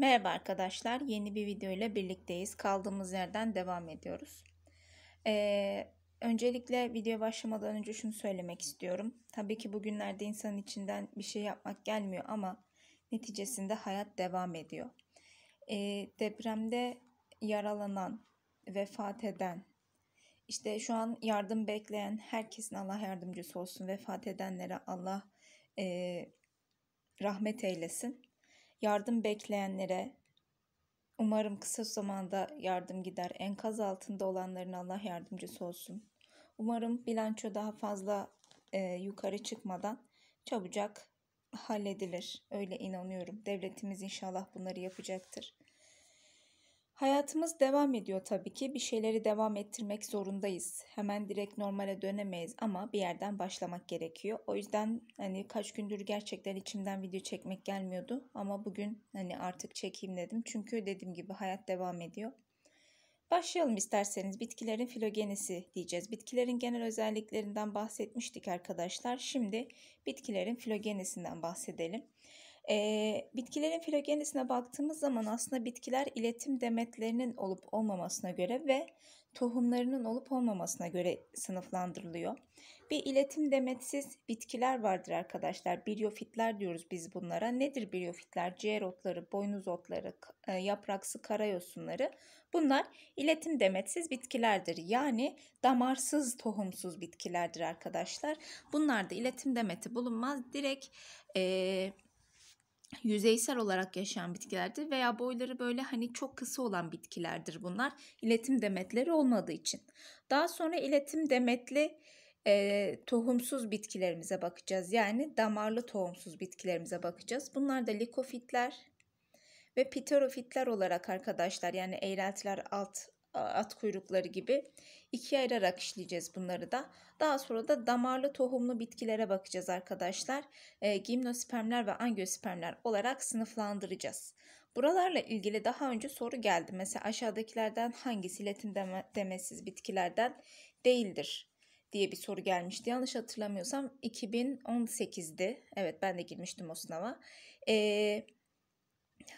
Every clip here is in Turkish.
Merhaba arkadaşlar, yeni bir video ile birlikteyiz. Kaldığımız yerden devam ediyoruz. Ee, öncelikle video başlamadan önce şunu söylemek istiyorum. Tabii ki bugünlerde insanın içinden bir şey yapmak gelmiyor ama neticesinde hayat devam ediyor. Ee, depremde yaralanan, vefat eden, işte şu an yardım bekleyen herkesin Allah yardımcısı olsun. Vefat edenlere Allah e, rahmet eylesin yardım bekleyenlere umarım kısa zamanda yardım gider. Enkaz altında olanların Allah yardımcısı olsun. Umarım bilanço daha fazla e, yukarı çıkmadan çabucak halledilir. Öyle inanıyorum. Devletimiz inşallah bunları yapacaktır. Hayatımız devam ediyor tabii ki. Bir şeyleri devam ettirmek zorundayız. Hemen direkt normale dönemeyiz ama bir yerden başlamak gerekiyor. O yüzden hani kaç gündür gerçekten içimden video çekmek gelmiyordu ama bugün hani artık çekeyim dedim. Çünkü dediğim gibi hayat devam ediyor. Başlayalım isterseniz bitkilerin filogenesi diyeceğiz. Bitkilerin genel özelliklerinden bahsetmiştik arkadaşlar. Şimdi bitkilerin filogenesinden bahsedelim. E, bitkilerin filogenesine baktığımız zaman aslında bitkiler iletim demetlerinin olup olmamasına göre ve tohumlarının olup olmamasına göre sınıflandırılıyor. Bir iletim demetsiz bitkiler vardır arkadaşlar. Biryofitler diyoruz biz bunlara. Nedir biryofitler? Ciğer otları, boynuz otları, e, yapraksı karayosunları. Bunlar iletim demetsiz bitkilerdir. Yani damarsız, tohumsuz bitkilerdir arkadaşlar. Bunlarda iletim demeti bulunmaz. Direkt ee, yüzeysel olarak yaşayan bitkilerdir veya boyları böyle hani çok kısa olan bitkilerdir bunlar. İletim demetleri olmadığı için. Daha sonra iletim demetli e, tohumsuz bitkilerimize bakacağız. Yani damarlı tohumsuz bitkilerimize bakacağız. Bunlar da likofitler ve pterofitler olarak arkadaşlar yani eğreltiler alt at kuyrukları gibi ikiye ayırarak işleyeceğiz bunları da. Daha sonra da damarlı tohumlu bitkilere bakacağız arkadaşlar. E, gimnospermler ve angiospermler olarak sınıflandıracağız. Buralarla ilgili daha önce soru geldi. Mesela aşağıdakilerden hangisi iletim demesiz bitkilerden değildir diye bir soru gelmişti. Yanlış hatırlamıyorsam 2018'di. Evet ben de girmiştim o sınava. Eee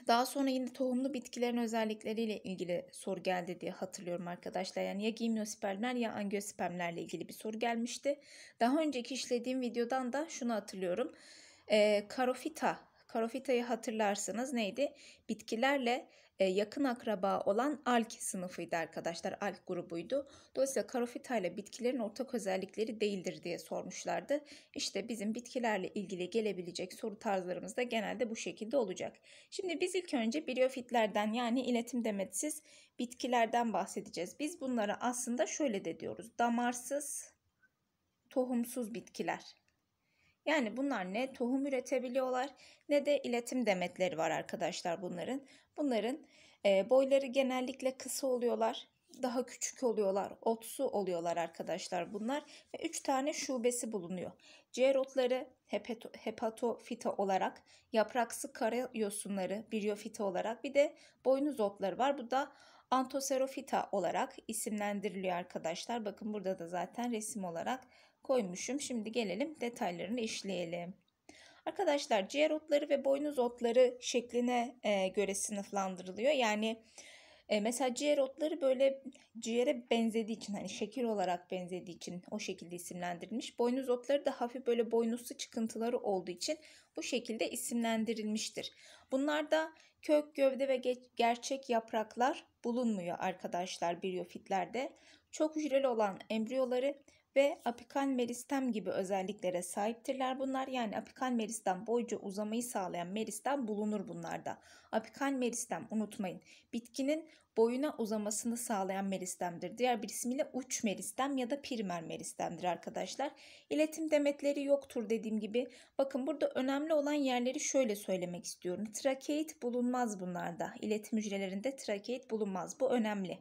daha sonra yine tohumlu bitkilerin özellikleriyle ilgili soru geldi diye hatırlıyorum arkadaşlar. Yani ya gimnospermler ya angiospermlerle ilgili bir soru gelmişti. Daha önceki işlediğim videodan da şunu hatırlıyorum. E, karofita, karofitayı hatırlarsanız neydi? Bitkilerle e, yakın akraba olan alk sınıfıydı arkadaşlar. Alk grubuydu. Dolayısıyla karofita ile bitkilerin ortak özellikleri değildir diye sormuşlardı. İşte bizim bitkilerle ilgili gelebilecek soru tarzlarımız da genelde bu şekilde olacak. Şimdi biz ilk önce briyofitlerden yani iletim demetsiz bitkilerden bahsedeceğiz. Biz bunlara aslında şöyle de diyoruz. Damarsız, tohumsuz bitkiler. Yani bunlar ne tohum üretebiliyorlar ne de iletim demetleri var arkadaşlar bunların. Bunların e, boyları genellikle kısa oluyorlar. Daha küçük oluyorlar. Otsu oluyorlar arkadaşlar bunlar. Ve 3 tane şubesi bulunuyor. C rotları hepato, hepatofita olarak, yapraksı karayosunları yosunları olarak bir de boynuz otları var. Bu da antoserofita olarak isimlendiriliyor arkadaşlar. Bakın burada da zaten resim olarak koymuşum. Şimdi gelelim detaylarını işleyelim. Arkadaşlar ciğer otları ve boynuz otları şekline e, göre sınıflandırılıyor. Yani e, mesela ciğer otları böyle ciğere benzediği için hani şekil olarak benzediği için o şekilde isimlendirilmiş. Boynuz otları da hafif böyle boynuzlu çıkıntıları olduğu için bu şekilde isimlendirilmiştir. Bunlarda kök, gövde ve ge gerçek yapraklar bulunmuyor arkadaşlar briyofitlerde. Çok hücreli olan embriyoları ve apikal meristem gibi özelliklere sahiptirler bunlar. Yani apikal meristem boyca uzamayı sağlayan meristem bulunur bunlarda. Apikal meristem unutmayın bitkinin boyuna uzamasını sağlayan meristemdir. Diğer bir ismiyle uç meristem ya da primer meristemdir arkadaşlar. İletim demetleri yoktur dediğim gibi. Bakın burada önemli olan yerleri şöyle söylemek istiyorum. Trakeit bulunmaz bunlarda. İletim hücrelerinde trakeit bulunmaz. Bu önemli.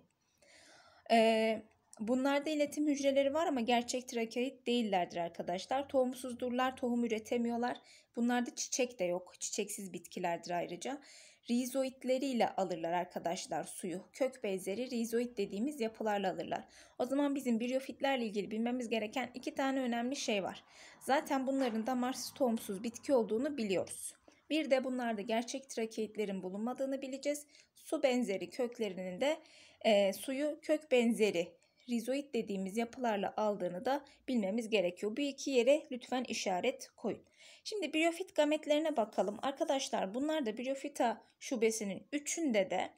Ee, Bunlarda iletim hücreleri var ama gerçek trakeit değillerdir arkadaşlar. Tohumsuzdurlar, tohum üretemiyorlar. Bunlarda çiçek de yok. Çiçeksiz bitkilerdir ayrıca. Rizoidleriyle alırlar arkadaşlar suyu. Kök benzeri rizoid dediğimiz yapılarla alırlar. O zaman bizim briyofitlerle ilgili bilmemiz gereken iki tane önemli şey var. Zaten bunların damarsız tohumsuz bitki olduğunu biliyoruz. Bir de bunlarda gerçek trakeitlerin bulunmadığını bileceğiz. Su benzeri köklerinin de e, suyu kök benzeri rizoid dediğimiz yapılarla aldığını da bilmemiz gerekiyor. Bu iki yere lütfen işaret koyun. Şimdi briyofit gametlerine bakalım. Arkadaşlar bunlar da briyofita şubesinin üçünde de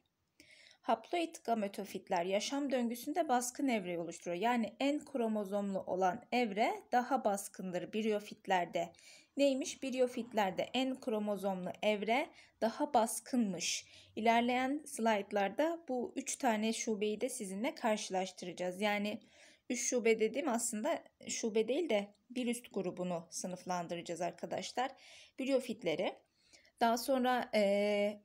haploid gametofitler yaşam döngüsünde baskın evre oluşturuyor. Yani en kromozomlu olan evre daha baskındır briyofitlerde Neymiş? Briyofitlerde en kromozomlu evre daha baskınmış. İlerleyen slaytlarda bu 3 tane şubeyi de sizinle karşılaştıracağız. Yani 3 şube dedim aslında şube değil de bir üst grubunu sınıflandıracağız arkadaşlar. Briyofitleri. Daha sonra ee,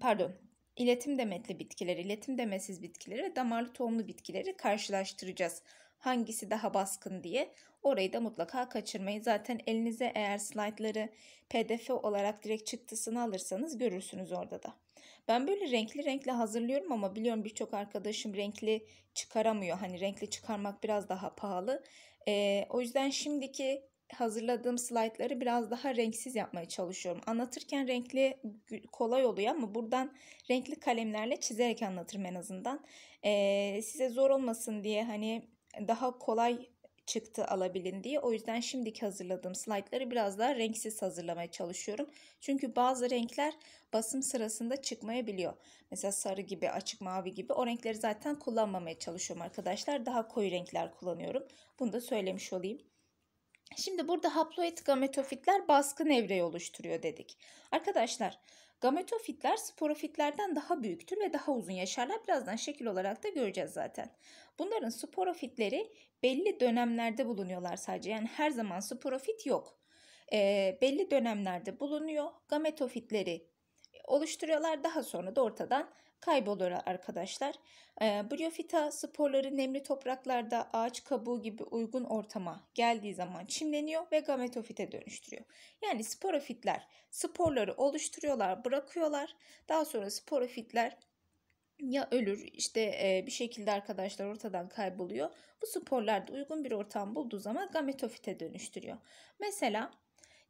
pardon iletim demetli bitkileri, iletim demesiz bitkileri, damarlı tohumlu bitkileri karşılaştıracağız hangisi daha baskın diye orayı da mutlaka kaçırmayın. Zaten elinize eğer slaytları pdf olarak direkt çıktısını alırsanız görürsünüz orada da. Ben böyle renkli renkli hazırlıyorum ama biliyorum birçok arkadaşım renkli çıkaramıyor. Hani renkli çıkarmak biraz daha pahalı. Ee, o yüzden şimdiki hazırladığım slaytları biraz daha renksiz yapmaya çalışıyorum. Anlatırken renkli kolay oluyor ama buradan renkli kalemlerle çizerek anlatırım en azından. Ee, size zor olmasın diye hani daha kolay çıktı alabilin diye. O yüzden şimdiki hazırladığım slaytları biraz daha renksiz hazırlamaya çalışıyorum. Çünkü bazı renkler basım sırasında çıkmayabiliyor. Mesela sarı gibi, açık mavi gibi o renkleri zaten kullanmamaya çalışıyorum arkadaşlar. Daha koyu renkler kullanıyorum. Bunu da söylemiş olayım. Şimdi burada haploid gametofitler baskın evreyi oluşturuyor dedik. Arkadaşlar Gametofitler sporofitlerden daha büyüktür ve daha uzun yaşarlar. Birazdan şekil olarak da göreceğiz zaten. Bunların sporofitleri belli dönemlerde bulunuyorlar sadece. Yani her zaman sporofit yok. E, belli dönemlerde bulunuyor. Gametofitleri oluşturuyorlar. Daha sonra da ortadan kaybolur arkadaşlar. E, ee, bryofita sporları nemli topraklarda ağaç kabuğu gibi uygun ortama geldiği zaman çimleniyor ve gametofite dönüştürüyor. Yani sporofitler sporları oluşturuyorlar, bırakıyorlar. Daha sonra sporofitler ya ölür işte e, bir şekilde arkadaşlar ortadan kayboluyor. Bu sporlarda uygun bir ortam bulduğu zaman gametofite dönüştürüyor. Mesela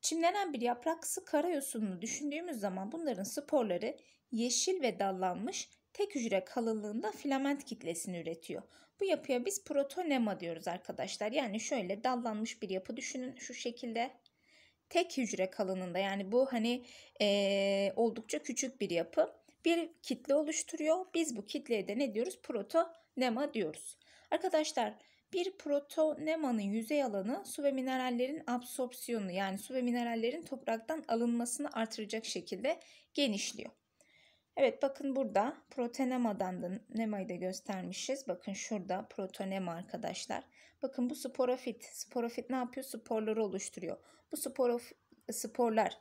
Çimlenen bir yapraksı karayosununu düşündüğümüz zaman bunların sporları yeşil ve dallanmış tek hücre kalınlığında filament kitlesini üretiyor. Bu yapıya biz protonema diyoruz arkadaşlar. Yani şöyle dallanmış bir yapı düşünün şu şekilde. Tek hücre kalınlığında yani bu hani ee, oldukça küçük bir yapı. Bir kitle oluşturuyor. Biz bu kitleye de ne diyoruz? Protonema diyoruz. Arkadaşlar bir protonemanın yüzey alanı su ve minerallerin absorpsiyonu yani su ve minerallerin topraktan alınmasını artıracak şekilde genişliyor. Evet bakın burada protonema'dan da nemayı da göstermişiz. Bakın şurada protonema arkadaşlar. Bakın bu sporofit. Sporofit ne yapıyor? Sporları oluşturuyor. Bu sporof, sporlar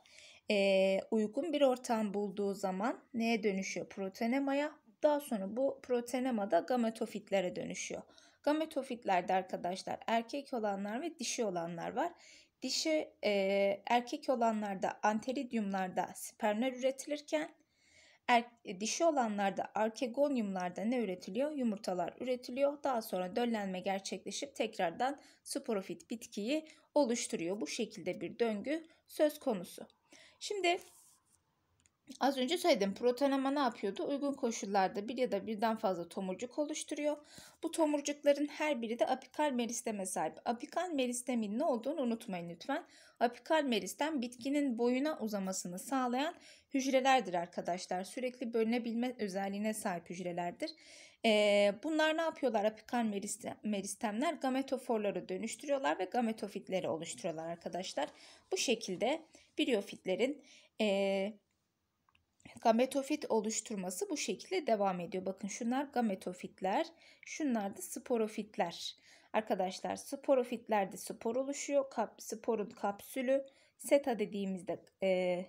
e, uygun bir ortam bulduğu zaman neye dönüşüyor? Protonemaya. Daha sonra bu protonema da gametofitlere dönüşüyor. Gametofitler'de arkadaşlar erkek olanlar ve dişi olanlar var. Dişi e, erkek olanlarda anteridyumlarda spermler üretilirken Er, e, dişi olanlarda arkegonyumlarda ne üretiliyor? Yumurtalar üretiliyor. Daha sonra döllenme gerçekleşip tekrardan sporofit bitkiyi oluşturuyor. Bu şekilde bir döngü söz konusu. Şimdi Az önce söyledim protonema ne yapıyordu? Uygun koşullarda bir ya da birden fazla tomurcuk oluşturuyor. Bu tomurcukların her biri de apikal meristeme sahip. Apikal meristemin ne olduğunu unutmayın lütfen. Apikal meristem bitkinin boyuna uzamasını sağlayan hücrelerdir arkadaşlar. Sürekli bölünebilme özelliğine sahip hücrelerdir. Ee, bunlar ne yapıyorlar? Apikal meristemler gametoforları dönüştürüyorlar ve gametofitleri oluşturuyorlar arkadaşlar. Bu şekilde briyofitlerin... Ee, gametofit oluşturması bu şekilde devam ediyor. Bakın şunlar gametofitler, şunlar da sporofitler. Arkadaşlar sporofitlerde spor oluşuyor. Kap, sporun kapsülü seta dediğimizde e,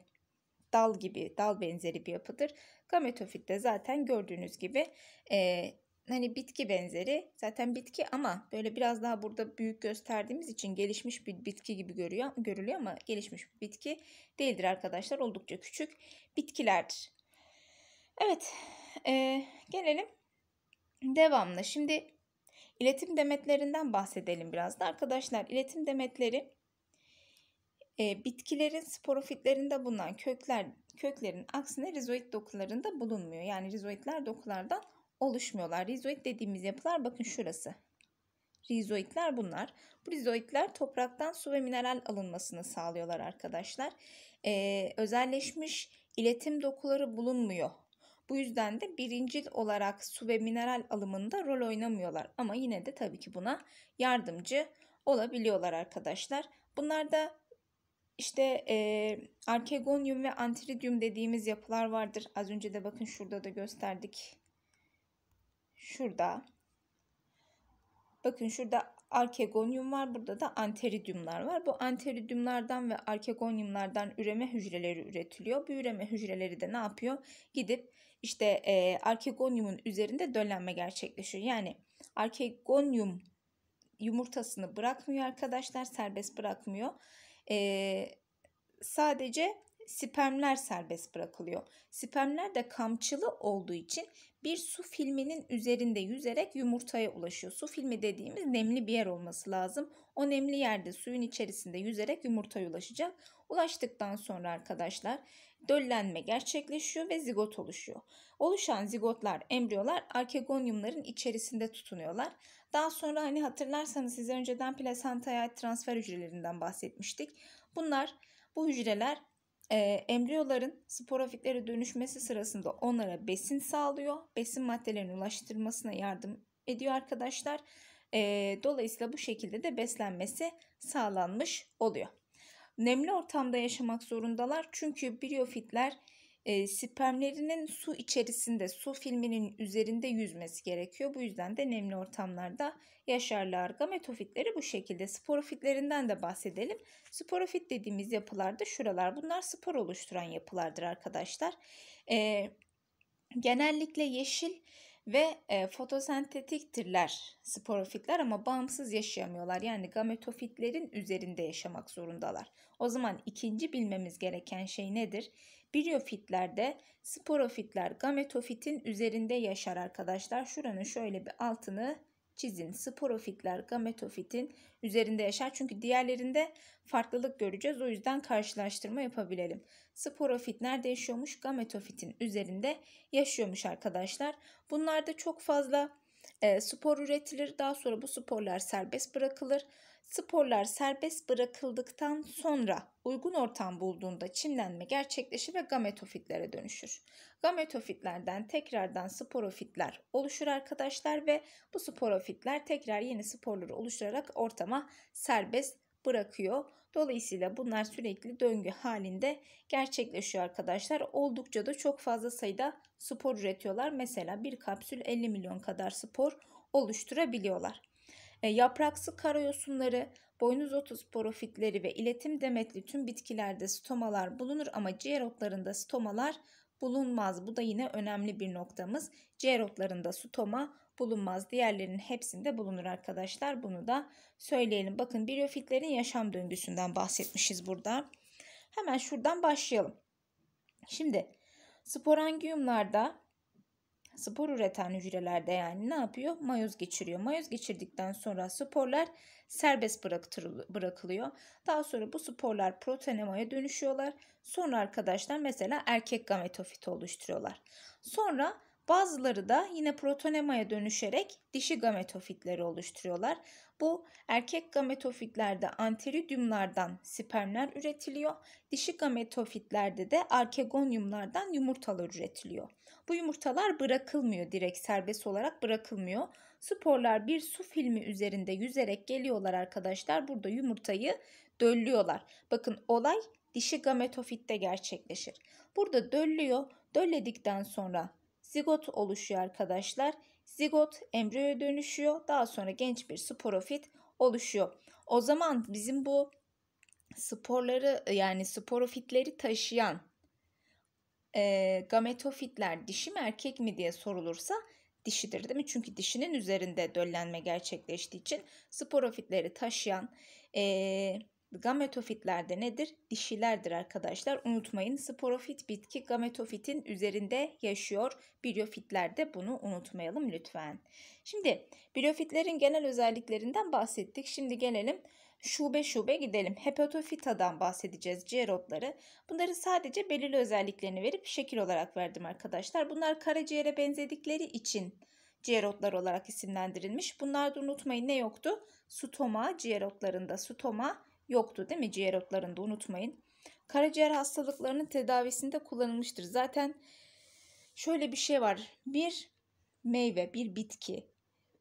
dal gibi, dal benzeri bir yapıdır. Gametofit de zaten gördüğünüz gibi e, hani bitki benzeri zaten bitki ama böyle biraz daha burada büyük gösterdiğimiz için gelişmiş bir bitki gibi görüyor, görülüyor ama gelişmiş bir bitki değildir arkadaşlar. Oldukça küçük bitkilerdir. Evet e, gelelim devamlı. Şimdi iletim demetlerinden bahsedelim biraz da. Arkadaşlar iletim demetleri e, bitkilerin sporofitlerinde bulunan kökler köklerin aksine rizoid dokularında bulunmuyor. Yani rizoidler dokulardan oluşmuyorlar. Rizoid dediğimiz yapılar bakın şurası. Rizoidler bunlar. Bu rizoidler topraktan su ve mineral alınmasını sağlıyorlar arkadaşlar. Ee, özelleşmiş iletim dokuları bulunmuyor. Bu yüzden de birincil olarak su ve mineral alımında rol oynamıyorlar. Ama yine de tabii ki buna yardımcı olabiliyorlar arkadaşlar. Bunlar da işte e, arkegonyum ve antridium dediğimiz yapılar vardır. Az önce de bakın şurada da gösterdik şurada. Bakın şurada arkegonyum var. Burada da anteridyumlar var. Bu anteridyumlardan ve arkegonyumlardan üreme hücreleri üretiliyor. Bu üreme hücreleri de ne yapıyor? Gidip işte e, arkegonyumun üzerinde döllenme gerçekleşiyor. Yani arkegonyum yumurtasını bırakmıyor arkadaşlar. Serbest bırakmıyor. E, sadece spermler serbest bırakılıyor. Spermler de kamçılı olduğu için bir su filminin üzerinde yüzerek yumurtaya ulaşıyor. Su filmi dediğimiz nemli bir yer olması lazım. O nemli yerde suyun içerisinde yüzerek yumurtaya ulaşacak. Ulaştıktan sonra arkadaşlar döllenme gerçekleşiyor ve zigot oluşuyor. Oluşan zigotlar, embriyolar arkegonyumların içerisinde tutunuyorlar. Daha sonra hani hatırlarsanız size önceden plasentaya transfer hücrelerinden bahsetmiştik. Bunlar bu hücreler e, embriyoların sporofitlere dönüşmesi sırasında onlara besin sağlıyor. Besin maddelerinin ulaştırmasına yardım ediyor arkadaşlar. E, dolayısıyla bu şekilde de beslenmesi sağlanmış oluyor. Nemli ortamda yaşamak zorundalar çünkü briyofitler e, spermlerinin su içerisinde, su filminin üzerinde yüzmesi gerekiyor. Bu yüzden de nemli ortamlarda yaşarlar. Gametofitleri bu şekilde. Sporofitlerinden de bahsedelim. Sporofit dediğimiz yapılar da şuralar. Bunlar spor oluşturan yapılardır arkadaşlar. E, genellikle yeşil ve e, fotosentetiktirler sporofitler ama bağımsız yaşayamıyorlar. Yani gametofitlerin üzerinde yaşamak zorundalar. O zaman ikinci bilmemiz gereken şey nedir? Briyofitlerde sporofitler gametofitin üzerinde yaşar arkadaşlar. Şuranın şöyle bir altını çizin. Sporofitler gametofitin üzerinde yaşar. Çünkü diğerlerinde farklılık göreceğiz. O yüzden karşılaştırma yapabilelim. Sporofit nerede yaşıyormuş? Gametofitin üzerinde yaşıyormuş arkadaşlar. Bunlarda çok fazla e, spor üretilir. Daha sonra bu sporlar serbest bırakılır. Sporlar serbest bırakıldıktan sonra uygun ortam bulduğunda çimlenme gerçekleşir ve gametofitlere dönüşür. Gametofitlerden tekrardan sporofitler oluşur arkadaşlar ve bu sporofitler tekrar yeni sporları oluşturarak ortama serbest bırakıyor. Dolayısıyla bunlar sürekli döngü halinde gerçekleşiyor arkadaşlar. Oldukça da çok fazla sayıda spor üretiyorlar. Mesela bir kapsül 50 milyon kadar spor oluşturabiliyorlar. E, yapraksı karayosunları, boynuz otu sporofitleri ve iletim demetli tüm bitkilerde stomalar bulunur ama ciğer otlarında stomalar bulunmaz. Bu da yine önemli bir noktamız. C rotlarında sutoma bulunmaz. Diğerlerinin hepsinde bulunur arkadaşlar. Bunu da söyleyelim. Bakın biyofitlerin yaşam döngüsünden bahsetmişiz burada. Hemen şuradan başlayalım. Şimdi sporangiyumlarda Spor üreten hücreler de yani ne yapıyor? Mayoz geçiriyor. Mayoz geçirdikten sonra sporlar serbest bırakılıyor. Daha sonra bu sporlar proteinemaya dönüşüyorlar. Sonra arkadaşlar mesela erkek gametofit oluşturuyorlar. Sonra Bazıları da yine protonemaya dönüşerek dişi gametofitleri oluşturuyorlar. Bu erkek gametofitlerde anteridyumlardan spermler üretiliyor. Dişi gametofitlerde de arkegonyumlardan yumurtalar üretiliyor. Bu yumurtalar bırakılmıyor direkt serbest olarak bırakılmıyor. Sporlar bir su filmi üzerinde yüzerek geliyorlar arkadaşlar. Burada yumurtayı döllüyorlar. Bakın olay dişi gametofitte gerçekleşir. Burada döllüyor. Dölledikten sonra zigot oluşuyor arkadaşlar. Zigot embriyoya dönüşüyor. Daha sonra genç bir sporofit oluşuyor. O zaman bizim bu sporları yani sporofitleri taşıyan e, gametofitler dişi mi erkek mi diye sorulursa dişidir değil mi? Çünkü dişinin üzerinde döllenme gerçekleştiği için sporofitleri taşıyan e, gametofitler de nedir? Dişilerdir arkadaşlar. Unutmayın sporofit bitki gametofitin üzerinde yaşıyor. Biyofitler de bunu unutmayalım lütfen. Şimdi biyofitlerin genel özelliklerinden bahsettik. Şimdi gelelim şube şube gidelim. Hepatofita'dan bahsedeceğiz, ciğer otları. Bunları sadece belirli özelliklerini verip şekil olarak verdim arkadaşlar. Bunlar karaciğere benzedikleri için ciğer otlar olarak isimlendirilmiş. Bunlarda unutmayın ne yoktu? Stoma ciğer otlarında stoma yoktu değil mi ciğer otlarında unutmayın. Karaciğer hastalıklarının tedavisinde kullanılmıştır. Zaten şöyle bir şey var. Bir meyve, bir bitki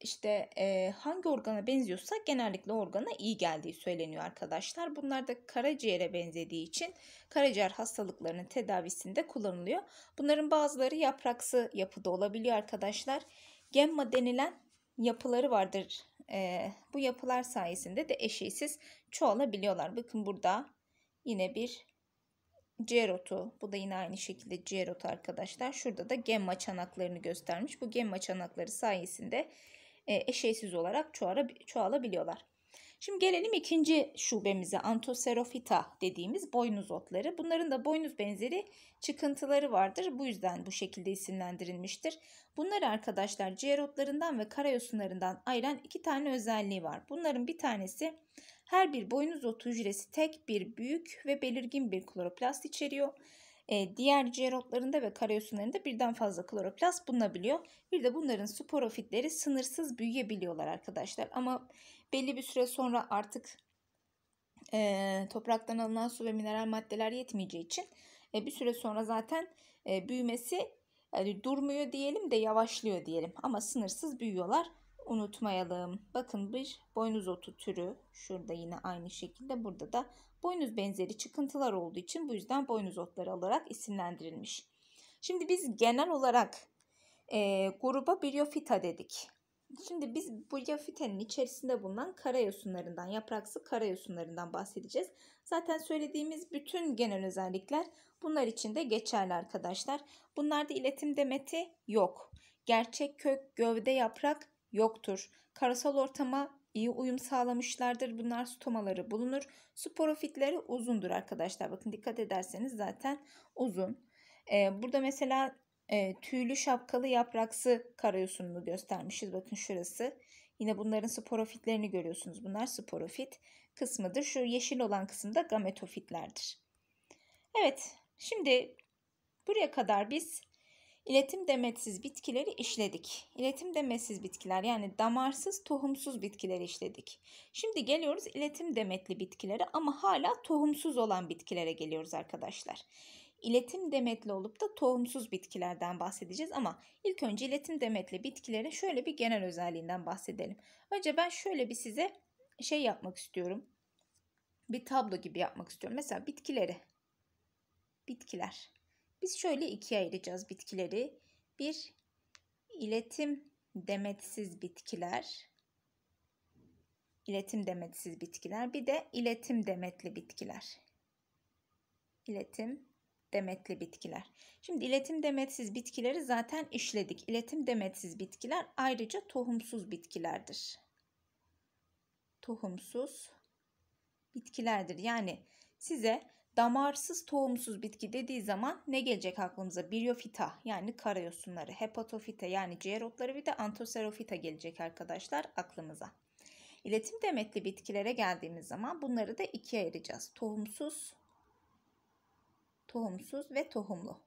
işte e, hangi organa benziyorsa genellikle organa iyi geldiği söyleniyor arkadaşlar. Bunlar da karaciğere benzediği için karaciğer hastalıklarının tedavisinde kullanılıyor. Bunların bazıları yapraksı yapıda olabiliyor arkadaşlar. Gemma denilen yapıları vardır. E, bu yapılar sayesinde de eşeğsiz çoğalabiliyorlar. Bakın burada yine bir ciğer otu. Bu da yine aynı şekilde ciğer otu arkadaşlar. Şurada da gemma çanaklarını göstermiş. Bu gemma çanakları sayesinde e, eşeysiz olarak çoğalabiliyorlar. Şimdi gelelim ikinci şubemize Antoserofita dediğimiz boynuz otları. Bunların da boynuz benzeri çıkıntıları vardır. Bu yüzden bu şekilde isimlendirilmiştir. Bunlar arkadaşlar ciğer otlarından ve karayosunlarından ayıran iki tane özelliği var. Bunların bir tanesi her bir boynuz otu hücresi tek bir büyük ve belirgin bir kloroplast içeriyor. E, diğer cüceroplarında ve karayosunlarında birden fazla kloroplast bulunabiliyor. Bir de bunların sporofitleri sınırsız büyüyebiliyorlar arkadaşlar. Ama belli bir süre sonra artık e, topraktan alınan su ve mineral maddeler yetmeyeceği için e, bir süre sonra zaten e, büyümesi yani durmuyor diyelim de yavaşlıyor diyelim. Ama sınırsız büyüyorlar. Unutmayalım. Bakın bir boynuz otu türü. Şurada yine aynı şekilde. Burada da boynuz benzeri çıkıntılar olduğu için bu yüzden boynuz otları olarak isimlendirilmiş. Şimdi biz genel olarak e, gruba Bryophyta dedik. Şimdi biz Bryophyta'nın içerisinde bulunan karayosunlarından, yapraksı karayosunlarından bahsedeceğiz. Zaten söylediğimiz bütün genel özellikler bunlar için de geçerli arkadaşlar. Bunlarda iletim demeti yok. Gerçek kök, gövde, yaprak yoktur. Karasal ortama iyi uyum sağlamışlardır. Bunlar stomaları bulunur. Sporofitleri uzundur arkadaşlar. Bakın dikkat ederseniz zaten uzun. Ee, burada mesela e, tüylü şapkalı yapraksı karayosunu göstermişiz. Bakın şurası. Yine bunların sporofitlerini görüyorsunuz. Bunlar sporofit kısmıdır. Şu yeşil olan kısımda gametofitlerdir. Evet şimdi buraya kadar biz İletim demetsiz bitkileri işledik. İletim demetsiz bitkiler yani damarsız, tohumsuz bitkileri işledik. Şimdi geliyoruz iletim demetli bitkilere ama hala tohumsuz olan bitkilere geliyoruz arkadaşlar. İletim demetli olup da tohumsuz bitkilerden bahsedeceğiz ama ilk önce iletim demetli bitkilerin şöyle bir genel özelliğinden bahsedelim. Önce ben şöyle bir size şey yapmak istiyorum. Bir tablo gibi yapmak istiyorum. Mesela bitkileri. Bitkiler biz şöyle ikiye ayıracağız bitkileri. Bir iletim demetsiz bitkiler. İletim demetsiz bitkiler. Bir de iletim demetli bitkiler. İletim demetli bitkiler. Şimdi iletim demetsiz bitkileri zaten işledik. İletim demetsiz bitkiler ayrıca tohumsuz bitkilerdir. Tohumsuz bitkilerdir. Yani size Damarsız tohumsuz bitki dediği zaman ne gelecek aklımıza? Biryofita yani karayosunları, hepatofita yani ciğer otları bir de antoserofita gelecek arkadaşlar aklımıza. İletim demetli bitkilere geldiğimiz zaman bunları da ikiye ayıracağız. Tohumsuz, tohumsuz ve tohumlu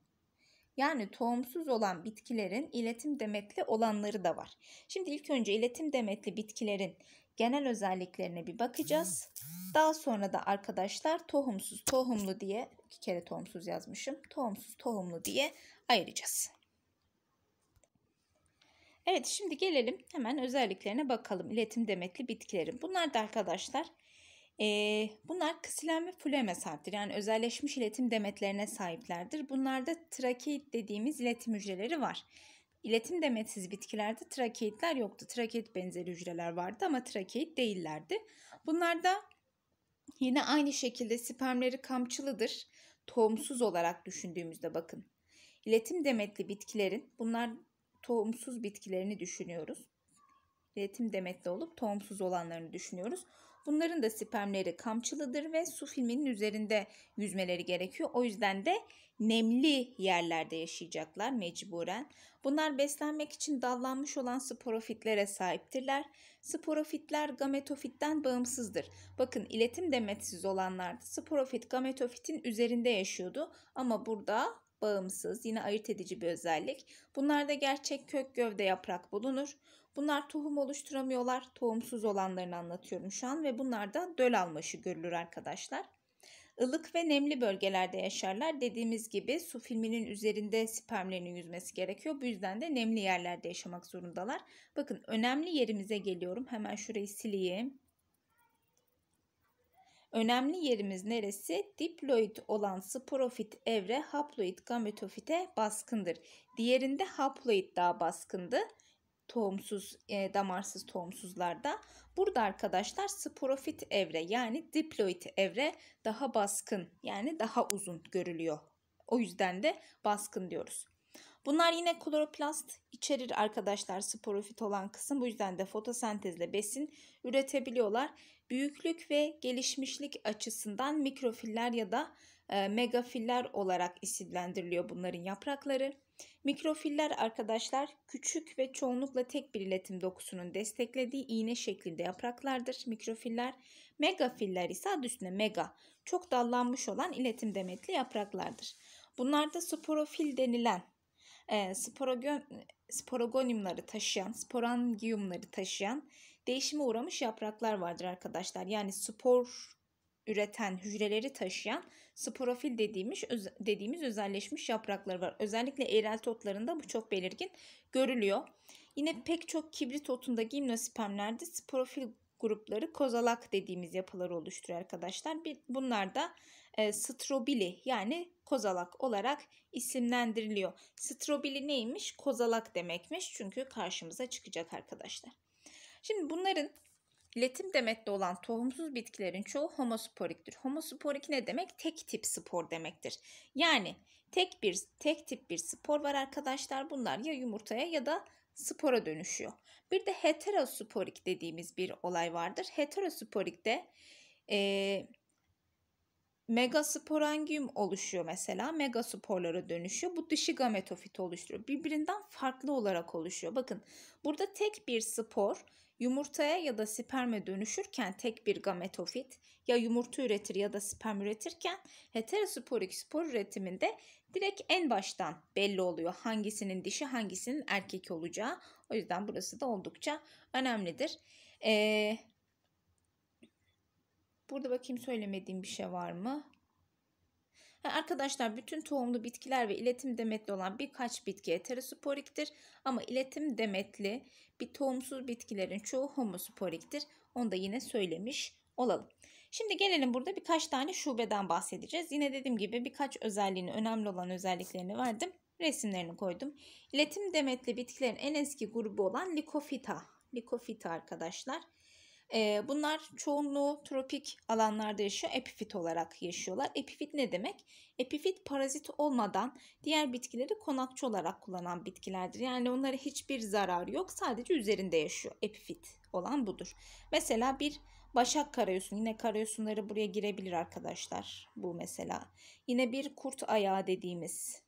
yani tohumsuz olan bitkilerin iletim demetli olanları da var. Şimdi ilk önce iletim demetli bitkilerin genel özelliklerine bir bakacağız. Daha sonra da arkadaşlar tohumsuz tohumlu diye iki kere tohumsuz yazmışım. Tohumsuz tohumlu diye ayıracağız. Evet şimdi gelelim hemen özelliklerine bakalım iletim demetli bitkilerin. Bunlar da arkadaşlar e, bunlar ksilen ve flöme sahiptir. Yani özelleşmiş iletim demetlerine sahiplerdir. Bunlarda trakeit dediğimiz iletim hücreleri var. İletim demetsiz bitkilerde trakeitler yoktu. Trakeit benzeri hücreler vardı ama trakeit değillerdi. Bunlarda yine aynı şekilde spermleri kamçılıdır. Tohumsuz olarak düşündüğümüzde bakın. İletim demetli bitkilerin, bunlar tohumsuz bitkilerini düşünüyoruz. İletim demetli olup tohumsuz olanlarını düşünüyoruz. Bunların da spermleri kamçılıdır ve su filminin üzerinde yüzmeleri gerekiyor. O yüzden de nemli yerlerde yaşayacaklar mecburen. Bunlar beslenmek için dallanmış olan sporofitlere sahiptirler. Sporofitler gametofitten bağımsızdır. Bakın iletim demetsiz olanlar. sporofit gametofitin üzerinde yaşıyordu ama burada bağımsız yine ayırt edici bir özellik. Bunlarda gerçek kök gövde yaprak bulunur. Bunlar tohum oluşturamıyorlar. Tohumsuz olanlarını anlatıyorum şu an ve bunlar da döl almaşı görülür arkadaşlar. Ilık ve nemli bölgelerde yaşarlar. Dediğimiz gibi su filminin üzerinde spermlerinin yüzmesi gerekiyor. Bu yüzden de nemli yerlerde yaşamak zorundalar. Bakın önemli yerimize geliyorum. Hemen şurayı sileyim. Önemli yerimiz neresi? Diploid olan sporofit evre haploid gametofite baskındır. Diğerinde haploid daha baskındı tohumsuz, e, damarsız tohumsuzlarda. Burada arkadaşlar sporofit evre yani diploid evre daha baskın yani daha uzun görülüyor. O yüzden de baskın diyoruz. Bunlar yine kloroplast içerir arkadaşlar sporofit olan kısım. Bu yüzden de fotosentezle besin üretebiliyorlar. Büyüklük ve gelişmişlik açısından mikrofiller ya da e, megafiller olarak isimlendiriliyor bunların yaprakları. Mikrofiller arkadaşlar küçük ve çoğunlukla tek bir iletim dokusunun desteklediği iğne şeklinde yapraklardır mikrofiller. Megafiller ise adı üstüne mega çok dallanmış olan iletim demetli yapraklardır. Bunlarda sporofil denilen e, sporogon, sporogoniumları taşıyan, sporangiumları taşıyan değişime uğramış yapraklar vardır arkadaşlar. Yani spor üreten hücreleri taşıyan sporofil dediğimiz, öz, dediğimiz özelleşmiş yaprakları var. Özellikle eğrel otlarında bu çok belirgin görülüyor. Yine pek çok kibrit otunda gimnospermlerde sporofil grupları kozalak dediğimiz yapıları oluşturuyor arkadaşlar. bunlar da e, strobili yani kozalak olarak isimlendiriliyor. Strobili neymiş? Kozalak demekmiş. Çünkü karşımıza çıkacak arkadaşlar. Şimdi bunların Üretim demetli olan tohumsuz bitkilerin çoğu homosporiktir. Homosporik ne demek? Tek tip spor demektir. Yani tek bir tek tip bir spor var arkadaşlar. Bunlar ya yumurtaya ya da spora dönüşüyor. Bir de heterosporik dediğimiz bir olay vardır. Heterosporikte e, megasporangium oluşuyor mesela. Megasporlara dönüşüyor. Bu dışı gametofit oluşturuyor. Birbirinden farklı olarak oluşuyor. Bakın burada tek bir spor Yumurtaya ya da sperme dönüşürken tek bir gametofit ya yumurta üretir ya da sperm üretirken heterosporik spor üretiminde direkt en baştan belli oluyor hangisinin dişi hangisinin erkek olacağı. O yüzden burası da oldukça önemlidir. Ee, burada bakayım söylemediğim bir şey var mı? Arkadaşlar bütün tohumlu bitkiler ve iletim demetli olan birkaç bitki heterosporiktir. Ama iletim demetli bir tohumsuz bitkilerin çoğu homosporiktir. Onu da yine söylemiş olalım. Şimdi gelelim burada birkaç tane şubeden bahsedeceğiz. Yine dediğim gibi birkaç özelliğini, önemli olan özelliklerini verdim. Resimlerini koydum. İletim demetli bitkilerin en eski grubu olan Likofita. Likofita arkadaşlar bunlar çoğunluğu tropik alanlarda yaşıyor. Epifit olarak yaşıyorlar. Epifit ne demek? Epifit parazit olmadan diğer bitkileri konakçı olarak kullanan bitkilerdir. Yani onlara hiçbir zarar yok. Sadece üzerinde yaşıyor. Epifit olan budur. Mesela bir Başak karayosun, yine karayosunları buraya girebilir arkadaşlar bu mesela. Yine bir kurt ayağı dediğimiz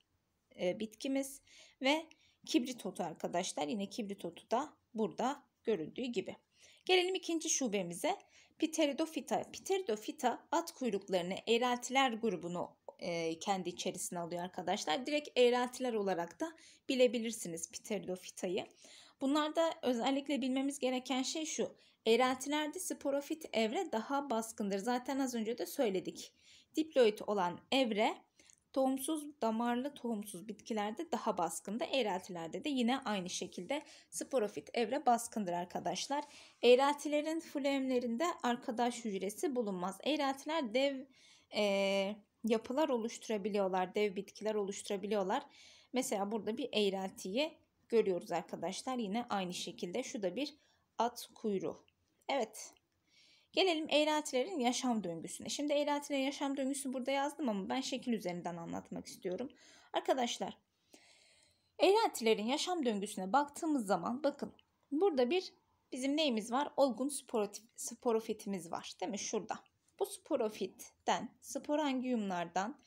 bitkimiz ve kibritotu arkadaşlar yine kibritotu da burada görüldüğü gibi. Gelelim ikinci şubemize. Pteridofita. Pteridofita at kuyruklarını eğreltiler grubunu e, kendi içerisine alıyor arkadaşlar. Direkt eğreltiler olarak da bilebilirsiniz Pteridofita'yı. Bunlarda özellikle bilmemiz gereken şey şu. Eğreltilerde sporofit evre daha baskındır. Zaten az önce de söyledik. Diploid olan evre Tohumsuz damarlı tohumsuz bitkilerde daha baskında, eğreltilerde de yine aynı şekilde sporofit evre baskındır arkadaşlar. Eğreltilerin flemlerinde arkadaş hücresi bulunmaz. Eğreltiler dev e, yapılar oluşturabiliyorlar, dev bitkiler oluşturabiliyorlar. Mesela burada bir eğreltiyi görüyoruz arkadaşlar. Yine aynı şekilde şu da bir at kuyruğu. Evet Gelelim eğreltilerin yaşam döngüsüne. Şimdi eğreltilerin yaşam döngüsü burada yazdım ama ben şekil üzerinden anlatmak istiyorum. Arkadaşlar eğreltilerin yaşam döngüsüne baktığımız zaman bakın burada bir bizim neyimiz var? Olgun sportif, sporofitimiz var değil mi? Şurada. Bu sporofitten, sporangiyumlardan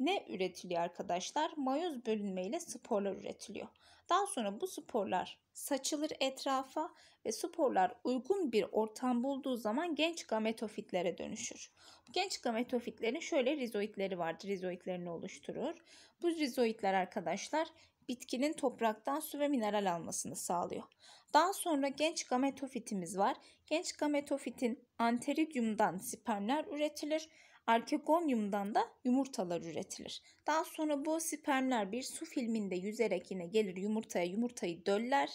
ne üretiliyor arkadaşlar? Mayoz bölünmeyle sporlar üretiliyor. Daha sonra bu sporlar saçılır etrafa ve sporlar uygun bir ortam bulduğu zaman genç gametofitlere dönüşür. Genç gametofitlerin şöyle rizoitleri vardır. Rizoitlerini oluşturur. Bu rizoitler arkadaşlar bitkinin topraktan su ve mineral almasını sağlıyor. Daha sonra genç gametofitimiz var. Genç gametofitin anteridyumdan spermler üretilir Arkegonyumdan da yumurtalar üretilir. Daha sonra bu spermler bir su filminde yüzerek yine gelir yumurtaya yumurtayı döller.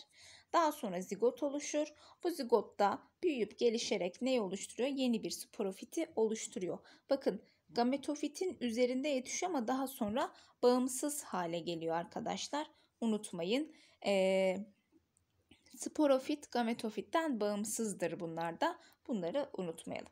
Daha sonra zigot oluşur. Bu zigot da büyüyüp gelişerek ne oluşturuyor? Yeni bir sporofiti oluşturuyor. Bakın gametofitin üzerinde yetişiyor ama daha sonra bağımsız hale geliyor arkadaşlar. Unutmayın. Ee, sporofit gametofitten bağımsızdır bunlar da. Bunları unutmayalım.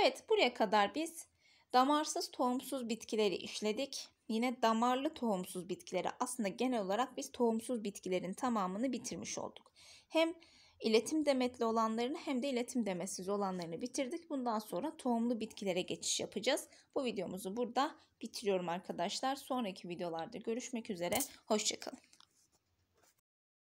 Evet buraya kadar biz Damarsız tohumsuz bitkileri işledik. Yine damarlı tohumsuz bitkileri aslında genel olarak biz tohumsuz bitkilerin tamamını bitirmiş olduk. Hem iletim demetli olanlarını hem de iletim demetsiz olanlarını bitirdik. Bundan sonra tohumlu bitkilere geçiş yapacağız. Bu videomuzu burada bitiriyorum arkadaşlar. Sonraki videolarda görüşmek üzere. Hoşçakalın.